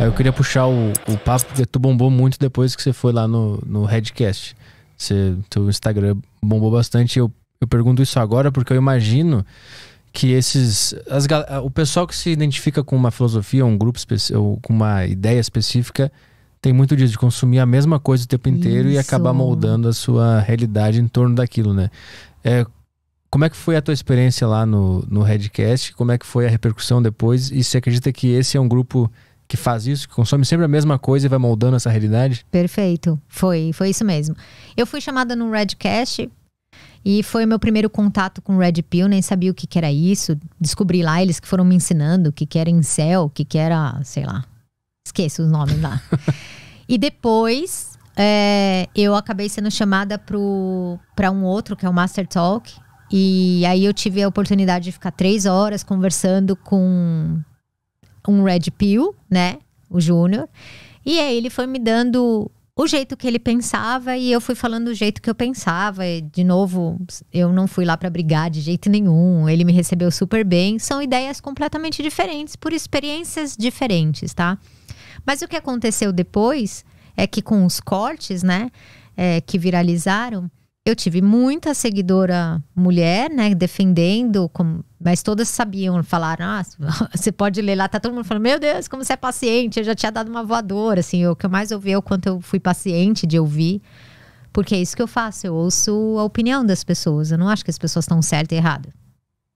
Aí eu queria puxar o, o papo, porque tu bombou muito depois que você foi lá no, no Headcast. Você, teu Instagram bombou bastante. Eu, eu pergunto isso agora porque eu imagino que esses. As, o pessoal que se identifica com uma filosofia, um grupo ou com uma ideia específica, tem muito disso, de consumir a mesma coisa o tempo inteiro Isso. e acabar moldando a sua realidade em torno daquilo, né? É, como é que foi a tua experiência lá no, no Redcast? Como é que foi a repercussão depois? E você acredita que esse é um grupo que faz isso, que consome sempre a mesma coisa e vai moldando essa realidade? Perfeito. Foi, foi isso mesmo. Eu fui chamada no Redcast e foi meu primeiro contato com Red Pill, nem sabia o que, que era isso. Descobri lá, eles que foram me ensinando o que, que era incel, o que, que era, sei lá. Esqueço os nomes lá. e depois é, eu acabei sendo chamada para um outro, que é o Master Talk. E aí eu tive a oportunidade de ficar três horas conversando com um red pill, né? O Júnior. E aí ele foi me dando o jeito que ele pensava e eu fui falando o jeito que eu pensava. E, de novo, eu não fui lá para brigar de jeito nenhum. Ele me recebeu super bem. São ideias completamente diferentes por experiências diferentes, tá? Mas o que aconteceu depois é que com os cortes, né, é, que viralizaram, eu tive muita seguidora mulher, né, defendendo, com, mas todas sabiam, falaram, ah, você pode ler lá. Tá todo mundo falando, meu Deus, como você é paciente. Eu já tinha dado uma voadora, assim. O que eu mais ouvi é o quanto eu fui paciente de ouvir. Porque é isso que eu faço, eu ouço a opinião das pessoas. Eu não acho que as pessoas estão certas e erradas.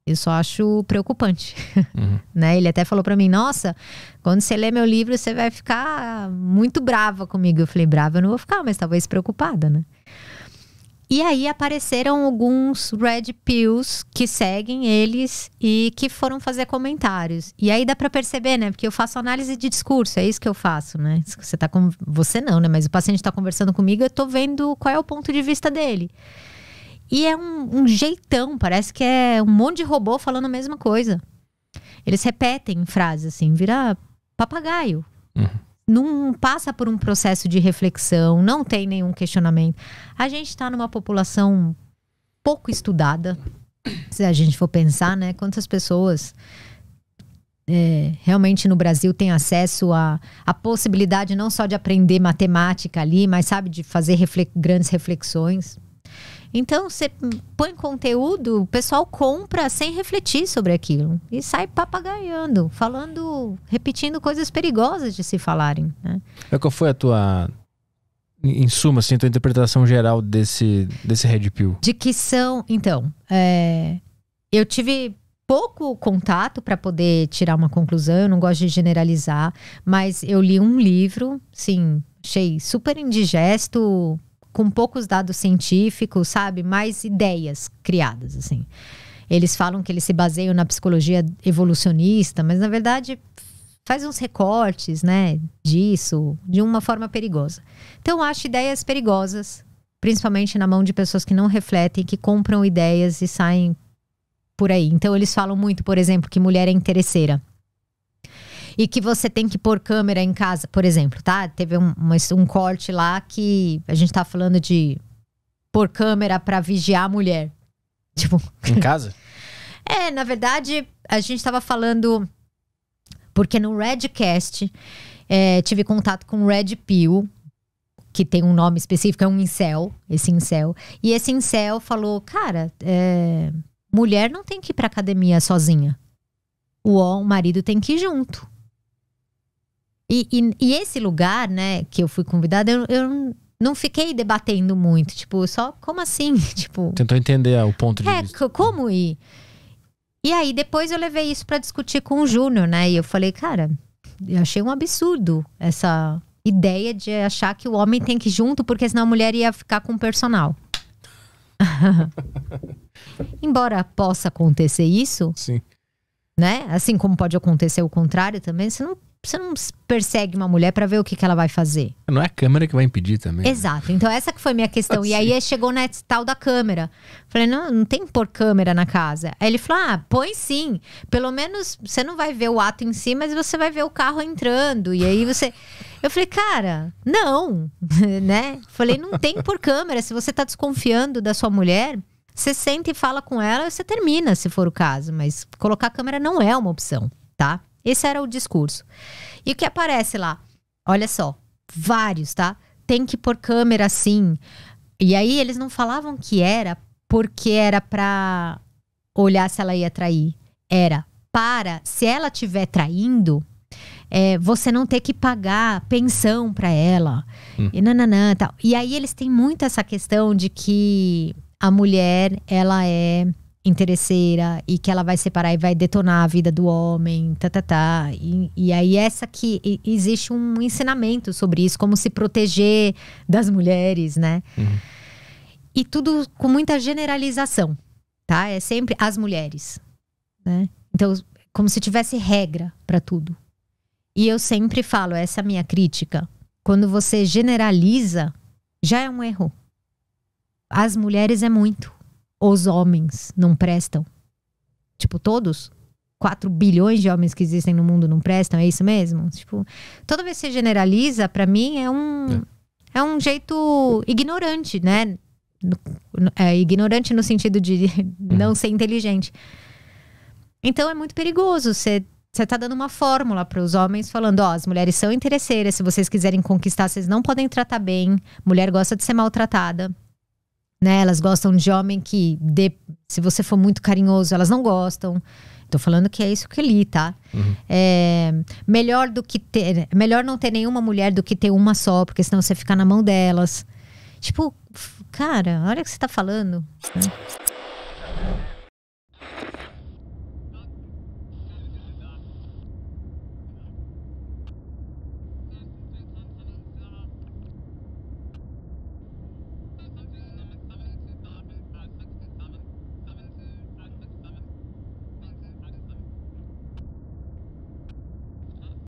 Eu só acho preocupante. Uhum. né? Ele até falou para mim: Nossa, quando você ler meu livro, você vai ficar muito brava comigo. Eu falei: Brava, eu não vou ficar, mas talvez preocupada, né? E aí apareceram alguns red pills que seguem eles e que foram fazer comentários. E aí dá para perceber, né? Porque eu faço análise de discurso, é isso que eu faço, né? Você tá com você não, né? Mas o paciente está conversando comigo, eu tô vendo qual é o ponto de vista dele. E é um, um jeitão, parece que é um monte de robô falando a mesma coisa. Eles repetem frases assim, vira papagaio. Uhum não passa por um processo de reflexão, não tem nenhum questionamento. A gente está numa população pouco estudada, se a gente for pensar, né? Quantas pessoas é, realmente no Brasil tem acesso à a, a, possibilidade não só de aprender matemática ali, mas sabe, de fazer grandes reflexões. Então, você põe conteúdo, o pessoal compra sem refletir sobre aquilo e sai papagaiando, falando, repetindo coisas perigosas de se falarem. Né? É qual foi a tua em suma, assim, tua interpretação geral desse, desse Red Pill? De que são. Então, é, eu tive pouco contato para poder tirar uma conclusão, eu não gosto de generalizar, mas eu li um livro, sim, achei super indigesto, com poucos dados científicos, sabe? Mais ideias criadas, assim. Eles falam que eles se baseiam na psicologia evolucionista, mas na verdade faz uns recortes, né, disso de uma forma perigosa. Então acho ideias perigosas, principalmente na mão de pessoas que não refletem, que compram ideias e saem por aí. Então eles falam muito, por exemplo, que mulher é interesseira e que você tem que pôr câmera em casa, por exemplo, tá? Teve um, um corte lá que a gente tá falando de pôr câmera para vigiar a mulher. Tipo. Em casa? é, na verdade, a gente tava falando. Porque no Redcast, é, tive contato com o Red Pill, que tem um nome específico, é um incel, esse incel. E esse incel falou, cara, é, mulher não tem que ir pra academia sozinha. O, o marido tem que ir junto. E, e, e, esse lugar, né, que eu fui convidada, eu, eu não fiquei debatendo muito. Tipo, só como assim? tipo. Tentou entender ah, o ponto de é, vista. Como ir? E aí depois eu levei isso para discutir com o Júnior, né? E eu falei, cara, eu achei um absurdo essa ideia de achar que o homem tem que ir junto, porque senão a mulher ia ficar com o personal. Embora possa acontecer isso, Sim. né? Assim como pode acontecer o contrário também, você não você não persegue uma mulher para ver o que, que ela vai fazer. Não é a câmera que vai impedir também. Né? Exato. Né? Então essa que foi minha questão. E aí chegou na tal da câmera. Falei, não, não tem por câmera na casa. Aí ele falou, ah, põe sim. Pelo menos você não vai ver o ato em si, mas você vai ver o carro entrando. E aí você... Eu falei, cara, não, né? Falei, não tem por câmera. Se você tá desconfiando da sua mulher, você senta e fala com ela, você termina, se for o caso. Mas colocar câmera não é uma opção, tá? Esse era o discurso. E o que aparece lá? Olha só, vários, tá? Tem que pôr câmera assim. E aí eles não falavam que era porque era para olhar se ela ia trair. Era para, se ela tiver traindo, é, você não ter que pagar pensão para ela. Hum. E nananã, tal. E aí eles têm muito essa questão de que a mulher, ela é interesseira e que ela vai separar e vai detonar a vida do homem, tá, tá, tá. E, e aí essa que existe um ensinamento sobre isso, como se proteger das mulheres, né? Uhum. E tudo com muita generalização, tá? É sempre as mulheres, né? Então, como se tivesse regra para tudo. E eu sempre falo, essa é a minha crítica, quando você generaliza, já é um erro. As mulheres é muito os homens não prestam? Tipo, todos? 4 bilhões de homens que existem no mundo não prestam, é isso mesmo? Tipo, toda vez que você generaliza, para mim é um é. é. um jeito ignorante, né? É, ignorante no sentido de uhum. não ser inteligente. Então é muito perigoso você você tá dando uma fórmula para os homens falando, ó, oh, as mulheres são interesseiras, se vocês quiserem conquistar, vocês não podem tratar bem, mulher gosta de ser maltratada. Né? Elas gostam de homem que, dê, se você for muito carinhoso, elas não gostam. Tô falando que é isso que li, tá? Uhum. É, melhor do que ter, melhor não ter nenhuma mulher do que ter uma só, porque senão você fica na mão delas. Tipo, cara, olha o que você tá falando. Né?